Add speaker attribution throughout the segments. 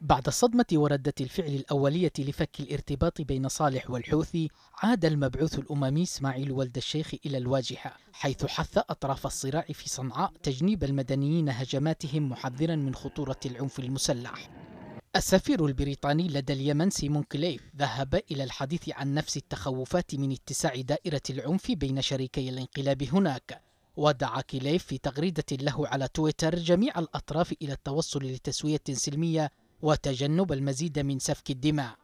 Speaker 1: بعد الصدمة وردة الفعل الأولية لفك الارتباط بين صالح والحوثي عاد المبعوث الأممي إسماعيل ولد الشيخ إلى الواجهة حيث حث أطراف الصراع في صنعاء تجنيب المدنيين هجماتهم محذرا من خطورة العنف المسلح السفير البريطاني لدى اليمن سيمون كليف ذهب إلى الحديث عن نفس التخوفات من اتساع دائرة العنف بين شريكي الانقلاب هناك ودعا كليف في تغريدة له على تويتر جميع الأطراف إلى التوصل لتسوية سلمية وتجنب المزيد من سفك الدماء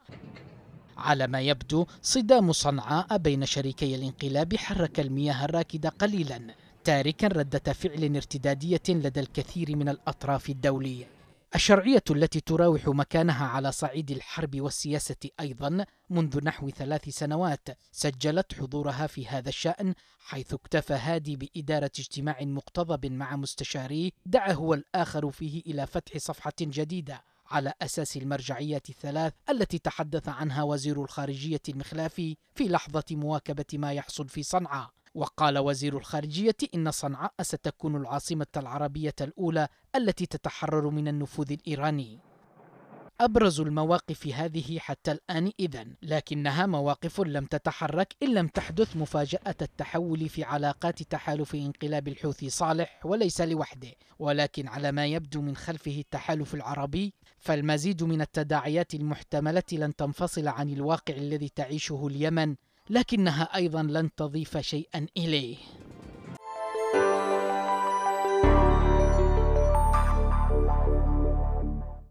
Speaker 1: على ما يبدو صدام صنعاء بين شريكي الانقلاب حرك المياه الراكدة قليلا تاركا ردة فعل ارتدادية لدى الكثير من الأطراف الدولية الشرعية التي تراوح مكانها على صعيد الحرب والسياسة أيضا منذ نحو ثلاث سنوات سجلت حضورها في هذا الشأن حيث اكتفى هادي بإدارة اجتماع مقتضب مع مستشاريه دعا هو الآخر فيه إلى فتح صفحة جديدة على أساس المرجعية الثلاث التي تحدث عنها وزير الخارجية المخلافي في لحظة مواكبة ما يحصل في صنعاء وقال وزير الخارجية إن صنعاء ستكون العاصمة العربية الأولى التي تتحرر من النفوذ الإيراني أبرز المواقف هذه حتى الآن إذا لكنها مواقف لم تتحرك إن لم تحدث مفاجأة التحول في علاقات تحالف انقلاب الحوثي صالح وليس لوحده ولكن على ما يبدو من خلفه التحالف العربي فالمزيد من التداعيات المحتملة لن تنفصل عن الواقع الذي تعيشه اليمن لكنها أيضا لن تضيف شيئا إليه